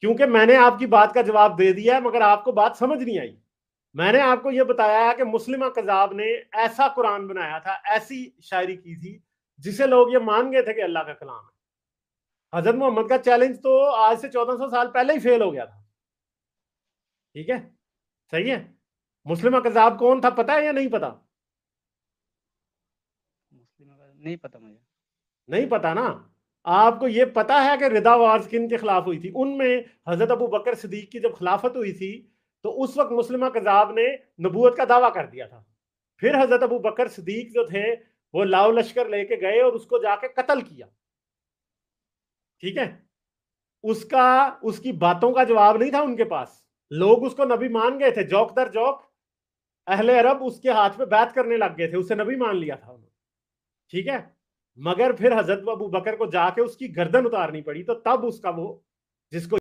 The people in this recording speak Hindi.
क्योंकि मैंने आपकी बात का जवाब दे दिया है मगर आपको बात समझ नहीं आई मैंने आपको यह बताया है कि मुस्लिम कजाब ने ऐसा कुरान बनाया था ऐसी शायरी की थी जिसे लोग ये मान गए थे कि अल्लाह का कलाम है हजरत मोहम्मद का चैलेंज तो आज से 1400 साल पहले ही फेल हो गया था ठीक है सही है मुस्लिम कजाब कौन था पता है या नहीं पता नहीं पता मुझे नहीं पता ना आपको ये पता है कि रिदा किन के खिलाफ हुई थी उनमें हजरत अबू बकर सदीक की जब खिलाफत हुई थी तो उस वक्त मुस्लिम कजाब ने नबूत का दावा कर दिया था फिर हजरत अबू बकर सदीक जो थे वो लाओ लश्कर लेके गए और उसको जाके कत्ल किया ठीक है उसका उसकी बातों का जवाब नहीं था उनके पास लोग उसको नबी मान गए थे जौक दर जौक अहले अरब उसके हाथ पे बैत करने लग गए थे उसे नबी मान लिया था उन्होंने ठीक है मगर फिर हजरत अबू बकर को जाके उसकी गर्दन उतारनी पड़ी तो तब उसका वो जिसको